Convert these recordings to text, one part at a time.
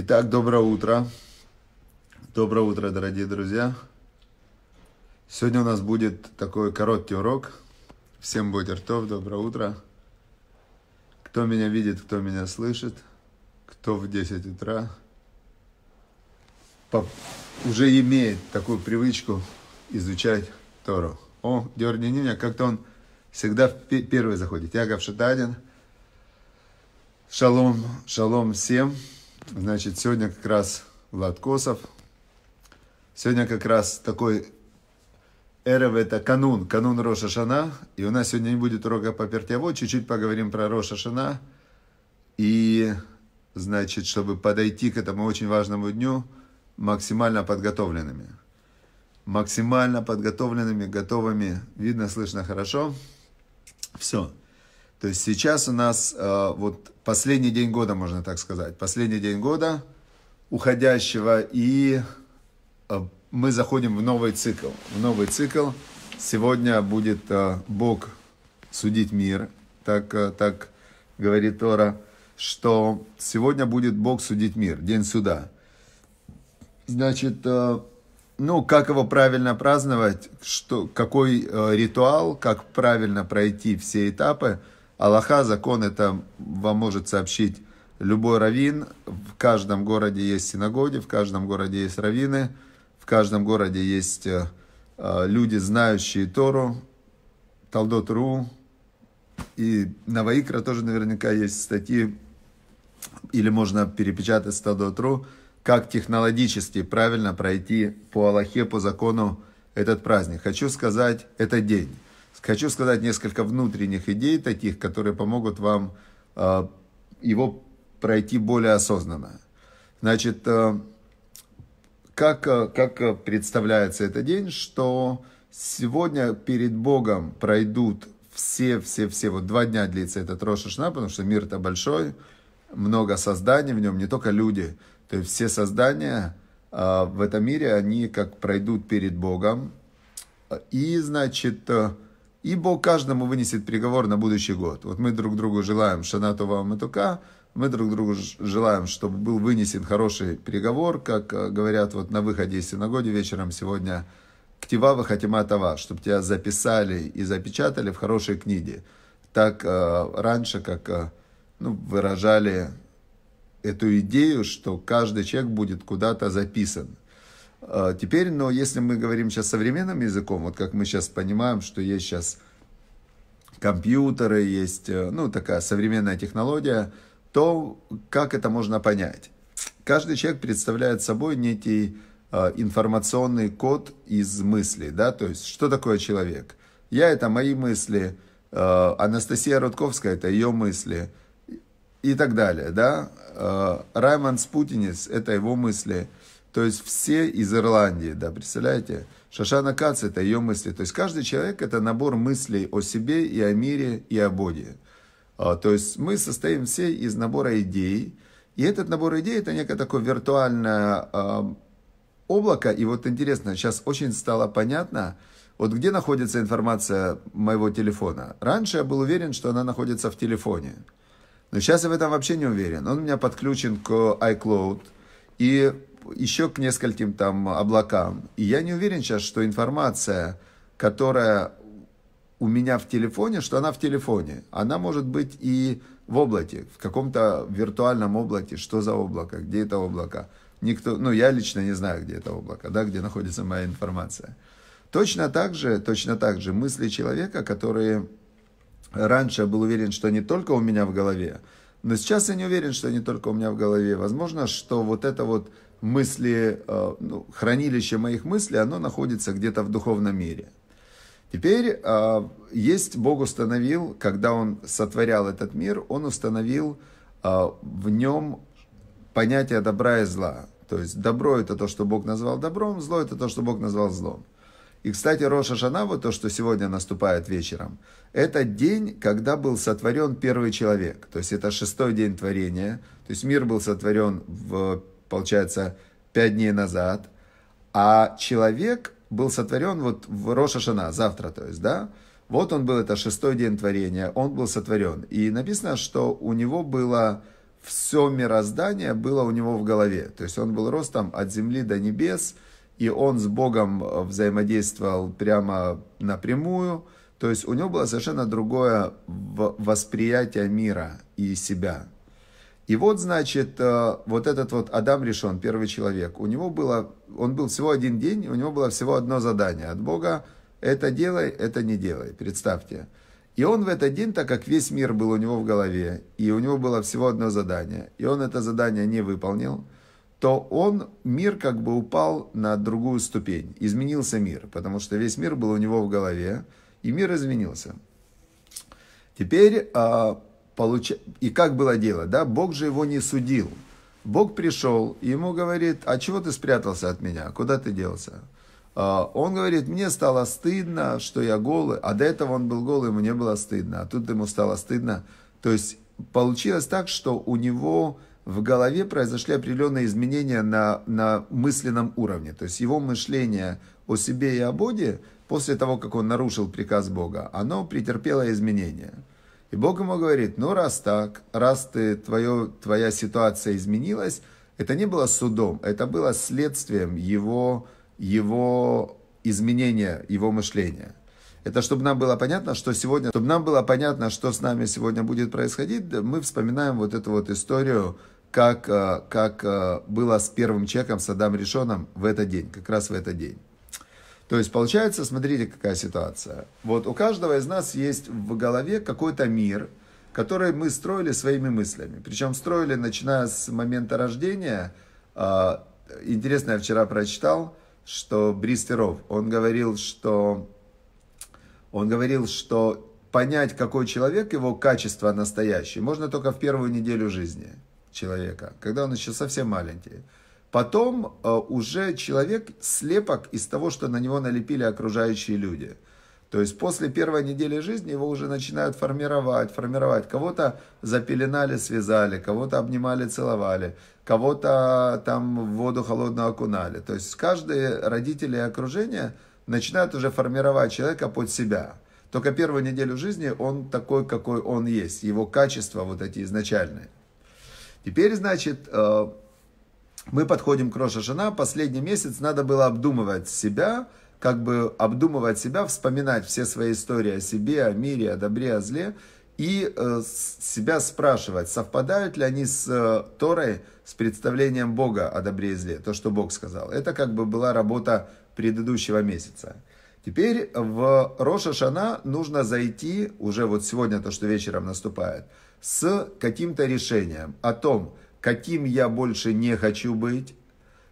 Итак, доброе утро. Доброе утро, дорогие друзья. Сегодня у нас будет такой короткий урок. Всем будет ртов, доброе утро. Кто меня видит, кто меня слышит, кто в 10 утра уже имеет такую привычку изучать Тору. О, дерни меня, как-то он всегда первый заходит. Я Шатадин. Шалом, шалом всем. Значит, сегодня как раз Влад Косов. Сегодня как раз такой эра, это канун, канун Роша Шана. И у нас сегодня не будет урока по Пертьяво. Чуть-чуть поговорим про Роша Шана. И, значит, чтобы подойти к этому очень важному дню максимально подготовленными. Максимально подготовленными, готовыми. Видно, слышно хорошо. Все. То есть сейчас у нас э, вот последний день года, можно так сказать, последний день года уходящего, и э, мы заходим в новый цикл. В новый цикл сегодня будет э, Бог судить мир, так, э, так говорит Тора, что сегодня будет Бог судить мир, день суда. Значит, э, ну, как его правильно праздновать, что, какой э, ритуал, как правильно пройти все этапы – Аллаха, закон это вам может сообщить любой раввин. В каждом городе есть синагоги, в каждом городе есть раввины, в каждом городе есть э, э, люди, знающие Тору, Талдот.ру и на Ваикра тоже наверняка есть статьи, или можно перепечатать Талдот.ру, как технологически правильно пройти по Аллахе, по закону этот праздник. Хочу сказать, это день. Хочу сказать несколько внутренних идей, таких, которые помогут вам а, его пройти более осознанно. Значит, э, как, э, как э, представляется этот день, что сегодня перед Богом пройдут все, все, все, вот два дня длится этот Рошашна, потому что мир-то большой, много созданий в нем, не только люди, то есть все создания а, в этом мире, они как пройдут перед Богом, и, значит, и Бог каждому вынесет приговор на будущий год. Вот мы друг другу желаем шанатова матука, мы друг другу желаем, чтобы был вынесен хороший приговор, как э, говорят вот на выходе из синагоги вечером сегодня, ктива вахатима тава, чтобы тебя записали и запечатали в хорошей книге. Так э, раньше, как э, ну, выражали эту идею, что каждый человек будет куда-то записан – а, теперь, но если мы говорим сейчас современным языком, вот как мы сейчас понимаем, что есть сейчас компьютеры, есть э, ну, такая современная технология, то как это можно понять? Каждый человек представляет собой некий а, информационный код из мыслей, да, то есть что такое человек? Я – это мои мысли, а, Анастасия Рудковская – это ее мысли и так далее, да. Раймонд Спутинец – это его мысли – то есть все из Ирландии, да, представляете? Шашана Кац – это ее мысли. То есть каждый человек – это набор мыслей о себе и о мире и о Боге. А, то есть мы состоим все из набора идей. И этот набор идей – это некое такое виртуальное а, облако. И вот интересно, сейчас очень стало понятно, вот где находится информация моего телефона. Раньше я был уверен, что она находится в телефоне. Но сейчас я в этом вообще не уверен. Он у меня подключен к iCloud. И еще к нескольким там облакам. И я не уверен сейчас, что информация, которая у меня в телефоне, что она в телефоне. Она может быть и в облаке, в каком-то виртуальном облаке. Что за облако? Где это облако? Никто, ну, я лично не знаю, где это облако, да, где находится моя информация. Точно так же, точно так же мысли человека, которые раньше я был уверен, что не только у меня в голове, но сейчас я не уверен, что не только у меня в голове. Возможно, что вот это вот мысли, э, ну, хранилище моих мыслей, оно находится где-то в духовном мире. Теперь э, есть Бог установил, когда Он сотворял этот мир, Он установил э, в нем понятие добра и зла. То есть добро это то, что Бог назвал добром, зло это то, что Бог назвал злом. И, кстати, Роша Шана, вот то, что сегодня наступает вечером, это день, когда был сотворен первый человек. То есть это шестой день творения. То есть мир был сотворен в получается, пять дней назад, а человек был сотворен вот в Рошашана, завтра, то есть, да, вот он был, это шестой день творения, он был сотворен. И написано, что у него было все мироздание было у него в голове. То есть он был ростом от земли до небес, и он с Богом э, взаимодействовал прямо напрямую. То есть у него было совершенно другое восприятие мира и себя. И вот, значит, э, вот этот вот Адам решен, первый человек, у него было, он был всего один день, у него было всего одно задание от Бога, это делай, это не делай, представьте. И он в этот день, так как весь мир был у него в голове, и у него было всего одно задание, и он это задание не выполнил, то он, мир как бы упал на другую ступень, изменился мир, потому что весь мир был у него в голове, и мир изменился. Теперь а, Получ... И как было дело, да? Бог же его не судил. Бог пришел, ему говорит, а чего ты спрятался от меня? Куда ты делся? А он говорит, мне стало стыдно, что я голый. А до этого он был голый, ему не было стыдно. А тут ему стало стыдно. То есть получилось так, что у него в голове произошли определенные изменения на, на мысленном уровне. То есть его мышление о себе и о Боге после того, как он нарушил приказ Бога, оно претерпело изменения. И Бог ему говорит, ну раз так, раз ты, твое, твоя ситуация изменилась, это не было судом, это было следствием его, его изменения, его мышления. Это чтобы нам было понятно, что сегодня, чтобы нам было понятно, что с нами сегодня будет происходить, мы вспоминаем вот эту вот историю, как, э, как э, было с первым человеком, с Адам Решоном в этот день, как раз в этот день. То есть получается, смотрите, какая ситуация. Вот у каждого из нас есть в голове какой-то мир, который мы строили своими мыслями. Причем строили, начиная с момента рождения. А, Интересно, я вчера прочитал, что Бристеров, он говорил, что он говорил, что понять, какой человек, его качество настоящее, можно только в первую неделю жизни человека, когда он еще совсем маленький. Потом э, уже человек слепок из того, что на него налепили окружающие люди. То есть после первой недели жизни его уже начинают формировать, формировать. Кого-то запеленали, связали, кого-то обнимали, целовали, кого-то там в воду холодную окунали. То есть каждый родители и окружение начинают уже формировать человека под себя. Только первую неделю жизни он такой, какой он есть, его качества вот эти изначальные. Теперь, значит, э, мы подходим к Роша Шана, последний месяц надо было обдумывать себя, как бы обдумывать себя, вспоминать все свои истории о себе, о мире, о добре, о зле, и э, себя спрашивать, совпадают ли они с э, Торой, с представлением Бога о добре и зле, то, что Бог сказал. Это как бы была работа предыдущего месяца. Теперь в Роша Шана нужно зайти, уже вот сегодня, то, что вечером наступает, с каким-то решением о том, каким я больше не хочу быть,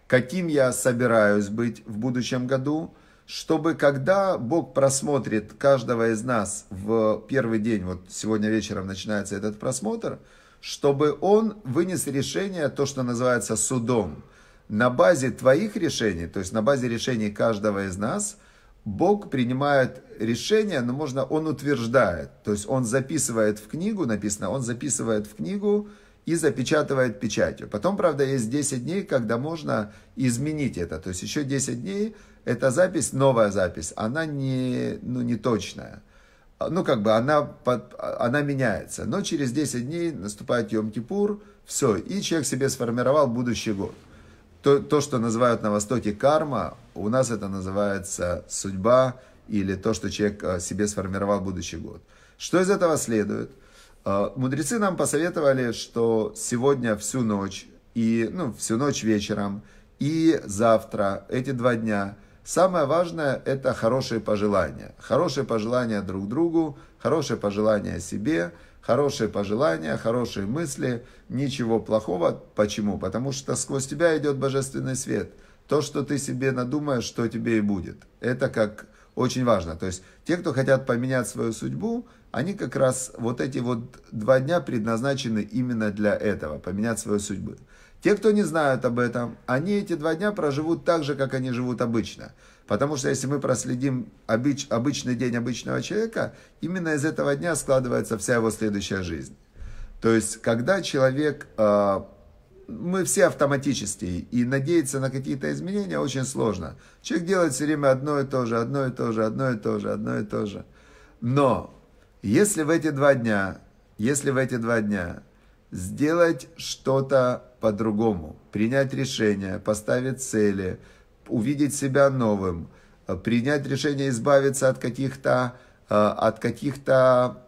каким я собираюсь быть в будущем году, чтобы когда Бог просмотрит каждого из нас в первый день, вот сегодня вечером начинается этот просмотр, чтобы Он вынес решение, то, что называется судом. На базе твоих решений, то есть на базе решений каждого из нас, Бог принимает решение, но можно, Он утверждает. То есть Он записывает в книгу, написано, Он записывает в книгу, и запечатывает печатью. Потом, правда, есть 10 дней, когда можно изменить это. То есть еще 10 дней эта запись, новая запись, она не, ну, не точная. Ну, как бы она, под, она меняется. Но через 10 дней наступает Йом-Кипур, все, и человек себе сформировал будущий год. То, то, что называют на Востоке карма, у нас это называется судьба или то, что человек э, себе сформировал будущий год. Что из этого следует? – а, мудрецы нам посоветовали, что сегодня всю ночь и, ну, всю ночь вечером и завтра, эти два дня, самое важное – это хорошие пожелания. Хорошие пожелания друг другу, хорошие пожелания себе, хорошие пожелания, хорошие мысли, ничего плохого. Почему? Потому что сквозь тебя идет божественный свет. То, что ты себе надумаешь, что тебе и будет. Это как очень важно. То есть те, кто хотят поменять свою судьбу, они как раз вот эти вот два дня предназначены именно для этого, поменять свою судьбу. Те, кто не знают об этом, они эти два дня проживут так же, как они живут обычно. Потому что если мы проследим обыч, обычный день обычного человека, именно из этого дня складывается вся его следующая жизнь. То есть, когда человек э, мы все автоматически, и надеяться на какие-то изменения очень сложно. Человек делает все время одно и то же, одно и то же, одно и то же, одно и то же. Но если в эти два дня, если в эти два дня сделать что-то по-другому, принять решение, поставить цели, увидеть себя новым, э, принять решение избавиться от каких-то э, от каких-то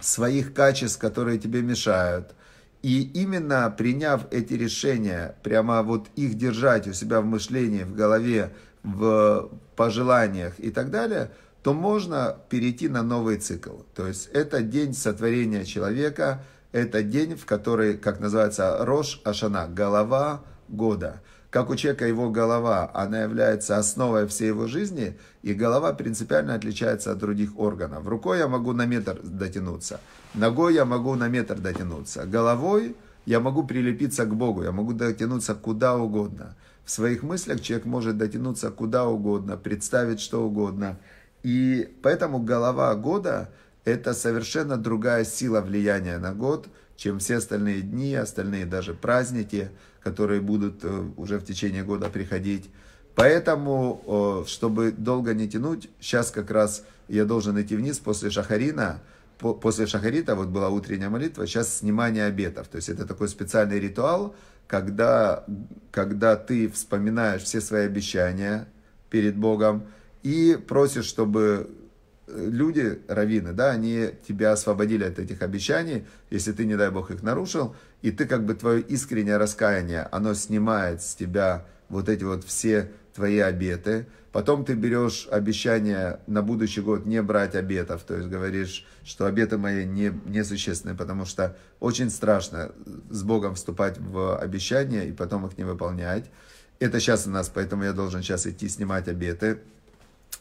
своих качеств, которые тебе мешают – и именно приняв эти решения, прямо вот их держать у себя в мышлении, в голове, в пожеланиях и так далее, то можно перейти на новый цикл. То есть это день сотворения человека, это день, в который, как называется, Рош Ашана, голова года – как у человека его голова, она является основой всей его жизни, и голова принципиально отличается от других органов. Рукой я могу на метр дотянуться, ногой я могу на метр дотянуться, головой я могу прилепиться к Богу, я могу дотянуться куда угодно. В своих мыслях человек может дотянуться куда угодно, представить что угодно. И поэтому голова года – это совершенно другая сила влияния на год – чем все остальные дни, остальные даже праздники, которые будут э, уже в течение года приходить. Поэтому, э, чтобы долго не тянуть, сейчас как раз я должен идти вниз после Шахарина, после Шахарита, вот была утренняя молитва, сейчас снимание обетов. То есть это такой специальный ритуал, когда, когда ты вспоминаешь все свои обещания перед Богом и просишь, чтобы люди, раввины, да, они тебя освободили от этих обещаний, если ты, не дай бог, их нарушил, и ты как бы твое искреннее раскаяние, оно снимает с тебя вот эти вот все твои обеты. Потом ты берешь обещание на будущий год не брать обетов, то есть говоришь, что обеты мои не, несущественны, потому что очень страшно с Богом вступать в обещания и потом их не выполнять. Это сейчас у нас, поэтому я должен сейчас идти снимать обеты.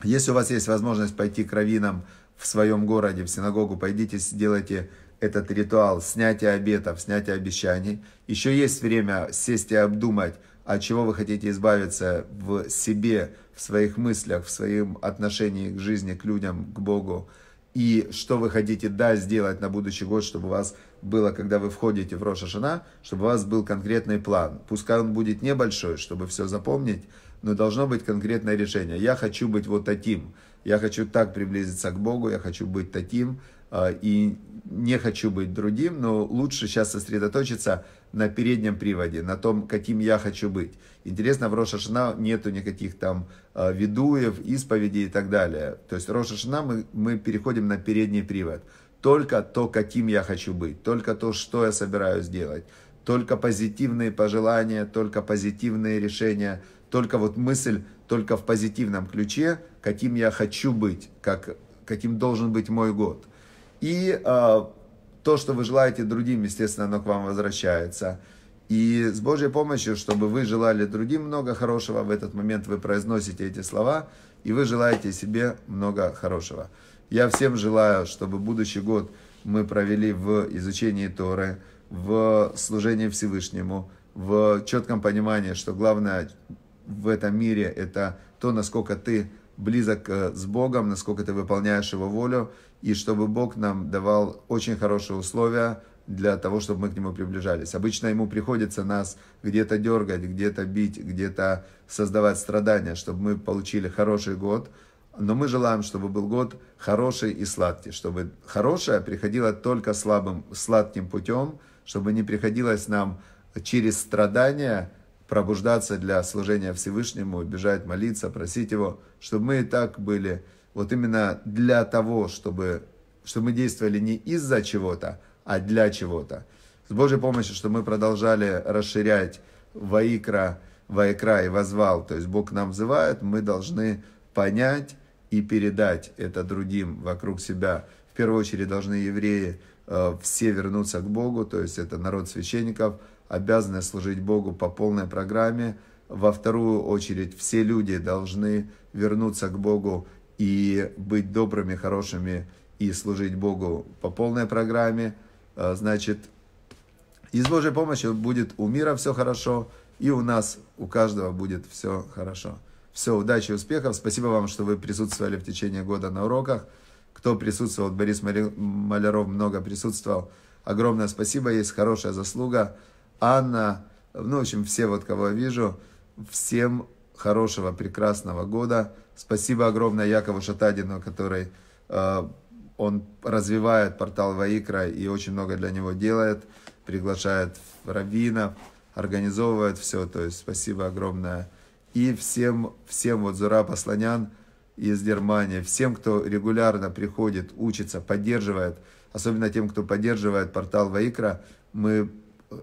Если у вас есть возможность пойти к раввинам в своем городе, в синагогу, пойдите, сделайте этот ритуал снятия обетов, снятия обещаний. Еще есть время сесть и обдумать, от чего вы хотите избавиться в себе, в своих мыслях, в своем отношении к жизни, к людям, к Богу. И что вы хотите, да, сделать на будущий год, чтобы у вас было, когда вы входите в Рошашина, чтобы у вас был конкретный план. Пускай он будет небольшой, чтобы все запомнить, но должно быть конкретное решение. Я хочу быть вот таким, я хочу так приблизиться к Богу, я хочу быть таким, а, и не хочу быть другим, но лучше сейчас сосредоточиться на переднем приводе, на том, каким я хочу быть. Интересно, в Рошашина нету никаких там а, ведуев, исповедей и так далее. То есть Рошашина мы, мы переходим на передний привод. Только то, каким я хочу быть, только то, что я собираюсь делать, только позитивные пожелания, только позитивные решения, только вот мысль только в позитивном ключе, каким я хочу быть, как, каким должен быть мой год. И э, то, что вы желаете другим, естественно, оно к вам возвращается. И с Божьей помощью, чтобы вы желали другим много хорошего, в этот момент вы произносите эти слова, и вы желаете себе много хорошего. Я всем желаю, чтобы будущий год мы провели в изучении Торы, в служении Всевышнему, в четком понимании, что главное в этом мире, это то, насколько ты близок э, с Богом, насколько ты выполняешь Его волю, и чтобы Бог нам давал очень хорошие условия для того, чтобы мы к Нему приближались. Обычно Ему приходится нас где-то дергать, где-то бить, где-то создавать страдания, чтобы мы получили хороший год, но мы желаем, чтобы был год хороший и сладкий, чтобы хорошее приходило только слабым, сладким путем, чтобы не приходилось нам через страдания пробуждаться для служения Всевышнему, бежать, молиться, просить Его, чтобы мы и так были вот именно для того, чтобы, чтобы мы действовали не из-за чего-то, а для чего-то. С Божьей помощью, чтобы мы продолжали расширять воикра, воикра и Возвал, то есть Бог нам взывает, мы должны понять и передать это другим вокруг себя. В первую очередь должны евреи э, все вернуться к Богу, то есть это народ священников, обязаны служить Богу по полной программе. Во вторую очередь, все люди должны вернуться к Богу и быть добрыми, хорошими и служить Богу по полной программе. Э, значит, из Божьей помощи будет у мира все хорошо, и у нас, у каждого будет все хорошо. Все, удачи, успехов. Спасибо вам, что вы присутствовали в течение года на уроках. Кто присутствовал, Борис Маляров много присутствовал. Огромное спасибо, есть хорошая заслуга. Анна, ну, в общем, все вот, кого я вижу, всем хорошего, прекрасного года. Спасибо огромное Якову Шатадину, который э, он развивает портал Ваикра и очень много для него делает, приглашает раввинов, организовывает все. То есть спасибо огромное. И всем, всем вот Зура Посланян из Германии, всем, кто регулярно приходит, учится, поддерживает, особенно тем, кто поддерживает портал Ваикра, мы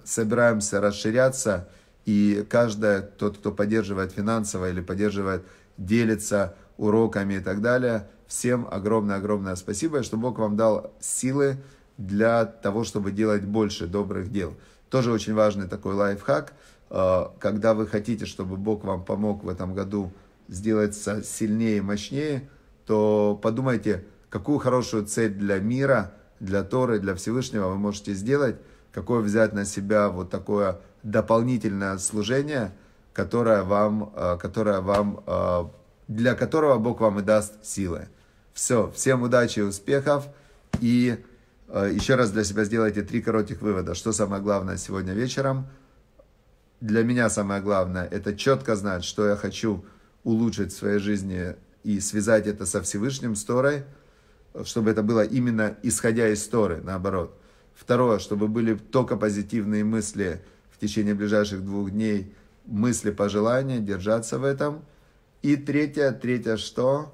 собираемся расширяться, и каждый, тот, кто поддерживает финансово или поддерживает, делится уроками и так далее, всем огромное-огромное спасибо, и что Бог вам дал силы для того, чтобы делать больше добрых дел. Тоже очень важный такой лайфхак. Э, когда вы хотите, чтобы Бог вам помог в этом году сделаться сильнее и мощнее, то подумайте, какую хорошую цель для мира, для Торы, для Всевышнего вы можете сделать, какое взять на себя вот такое дополнительное служение, которое вам, э, которое вам, э, для которого Бог вам и даст силы. Все, всем удачи и успехов. И э, еще раз для себя сделайте три коротких вывода. Что самое главное сегодня вечером? Для меня самое главное – это четко знать, что я хочу улучшить в своей жизни и связать это со Всевышним, Сторой, чтобы это было именно исходя из Сторы, наоборот – Второе, чтобы были только позитивные мысли в течение ближайших двух дней, мысли, пожелания, держаться в этом. И третье, третье что?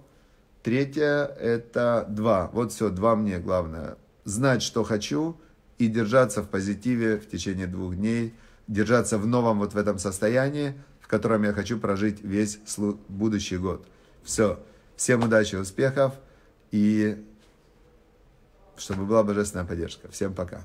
Третье это два. Вот все, два мне главное. Знать, что хочу, и держаться в позитиве в течение двух дней, держаться в новом вот в этом состоянии, в котором я хочу прожить весь будущий год. Все. Всем удачи, успехов и чтобы была божественная поддержка. Всем пока.